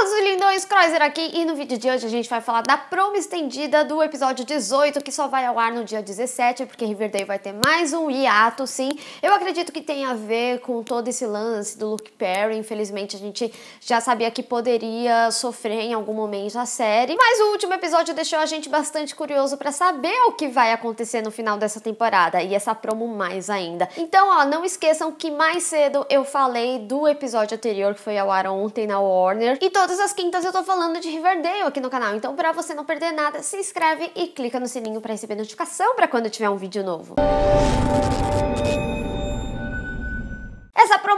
Todos os lindões, Croiser aqui e no vídeo de hoje a gente vai falar da promo estendida do episódio 18 que só vai ao ar no dia 17 porque Riverdale vai ter mais um hiato, sim. Eu acredito que tem a ver com todo esse lance do Luke Perry, infelizmente a gente já sabia que poderia sofrer em algum momento a série, mas o último episódio deixou a gente bastante curioso para saber o que vai acontecer no final dessa temporada e essa promo mais ainda. Então, ó, não esqueçam que mais cedo eu falei do episódio anterior que foi ao ar ontem na Warner e todos Todas as quintas eu tô falando de Riverdale aqui no canal, então pra você não perder nada, se inscreve e clica no sininho pra receber notificação pra quando tiver um vídeo novo. Música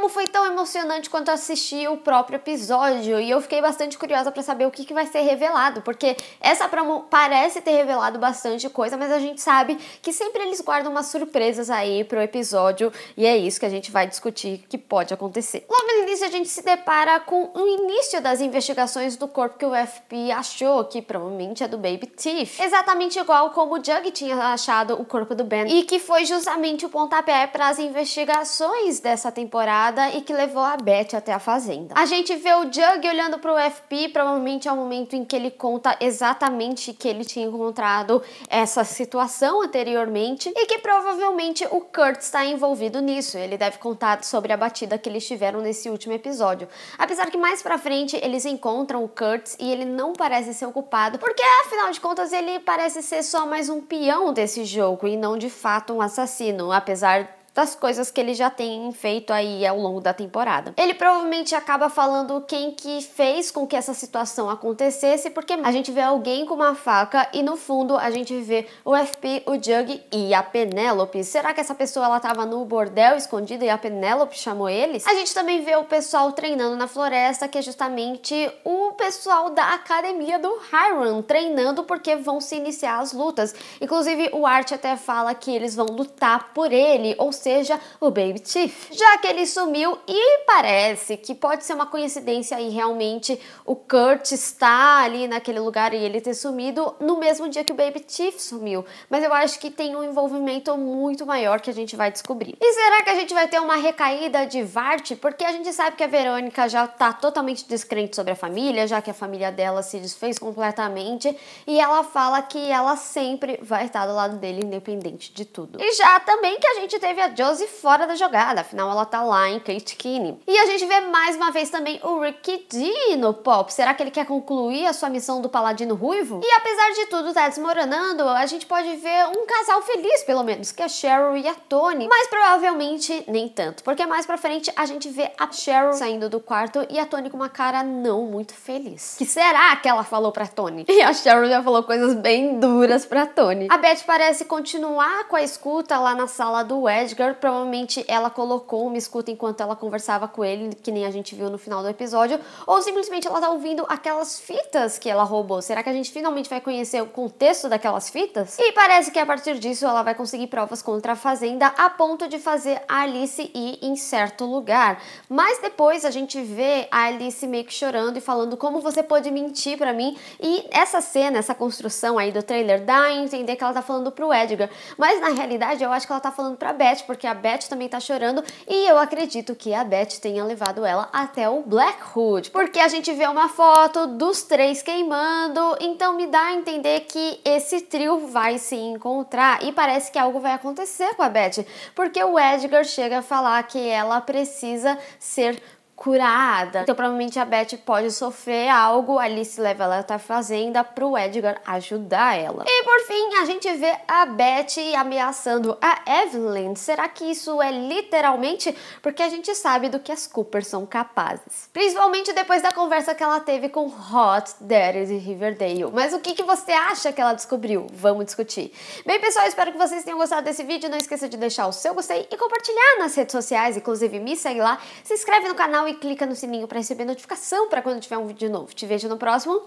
como foi tão emocionante quanto assistir o próprio episódio e eu fiquei bastante curiosa para saber o que, que vai ser revelado, porque essa promo parece ter revelado bastante coisa, mas a gente sabe que sempre eles guardam umas surpresas aí pro episódio e é isso que a gente vai discutir que pode acontecer. Logo no início a gente se depara com o início das investigações do corpo que o FP achou, que provavelmente é do Baby Thief, exatamente igual como o Jug tinha achado o corpo do Ben e que foi justamente o pontapé para as investigações dessa temporada e que levou a Beth até a fazenda. A gente vê o Jug olhando pro FP, provavelmente é o momento em que ele conta exatamente que ele tinha encontrado essa situação anteriormente e que provavelmente o Kurt está envolvido nisso. Ele deve contar sobre a batida que eles tiveram nesse último episódio. Apesar que mais pra frente eles encontram o Kurt e ele não parece ser o culpado, porque afinal de contas ele parece ser só mais um peão desse jogo e não de fato um assassino, apesar das coisas que ele já tem feito aí ao longo da temporada. Ele provavelmente acaba falando quem que fez com que essa situação acontecesse, porque a gente vê alguém com uma faca e no fundo a gente vê o FP, o Jug e a Penélope. Será que essa pessoa ela tava no bordel escondida e a Penélope chamou eles? A gente também vê o pessoal treinando na floresta, que é justamente o pessoal da academia do Hiram treinando porque vão se iniciar as lutas. Inclusive o Art até fala que eles vão lutar por ele, ou seja, o Baby Chief. Já que ele sumiu e parece que pode ser uma coincidência aí realmente o Kurt estar ali naquele lugar e ele ter sumido no mesmo dia que o Baby Chief sumiu. Mas eu acho que tem um envolvimento muito maior que a gente vai descobrir. E será que a gente vai ter uma recaída de Vart? Porque a gente sabe que a Verônica já tá totalmente descrente sobre a família, já que a família dela se desfez completamente e ela fala que ela sempre vai estar do lado dele, independente de tudo. E já também que a gente teve a Josie fora da jogada, afinal ela tá lá em Kate Kinney. E a gente vê mais uma vez também o Ricky D no Pop. Será que ele quer concluir a sua missão do Paladino Ruivo? E apesar de tudo tá desmoronando, a gente pode ver um casal feliz, pelo menos, que é a Cheryl e a Tony. Mas provavelmente nem tanto, porque mais pra frente a gente vê a Cheryl saindo do quarto e a Tony com uma cara não muito feliz. Que será que ela falou pra Tony? E a Cheryl já falou coisas bem duras pra Tony. A Beth parece continuar com a escuta lá na sala do Edgar provavelmente ela colocou uma escuta enquanto ela conversava com ele, que nem a gente viu no final do episódio, ou simplesmente ela tá ouvindo aquelas fitas que ela roubou. Será que a gente finalmente vai conhecer o contexto daquelas fitas? E parece que a partir disso ela vai conseguir provas contra a Fazenda a ponto de fazer a Alice ir em certo lugar. Mas depois a gente vê a Alice meio que chorando e falando como você pode mentir para mim. E essa cena, essa construção aí do trailer dá a entender que ela tá falando pro Edgar. Mas na realidade eu acho que ela tá falando pra Beth, porque a Beth também tá chorando e eu acredito que a Beth tenha levado ela até o Black Hood porque a gente vê uma foto dos três queimando, então me dá a entender que esse trio vai se encontrar e parece que algo vai acontecer com a Beth, porque o Edgar chega a falar que ela precisa ser curada. Então, provavelmente a Beth pode sofrer algo, Alice leva ela até a fazenda pro Edgar ajudar ela. E por fim, a gente vê a Beth ameaçando a Evelyn. Será que isso é literalmente? Porque a gente sabe do que as Cooper são capazes. Principalmente depois da conversa que ela teve com Hot Daddy de Riverdale. Mas o que, que você acha que ela descobriu? Vamos discutir. Bem, pessoal, espero que vocês tenham gostado desse vídeo. Não esqueça de deixar o seu gostei e compartilhar nas redes sociais. Inclusive, me segue lá, se inscreve no canal canal e clica no sininho para receber notificação para quando tiver um vídeo novo. Te vejo no próximo.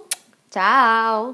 Tchau!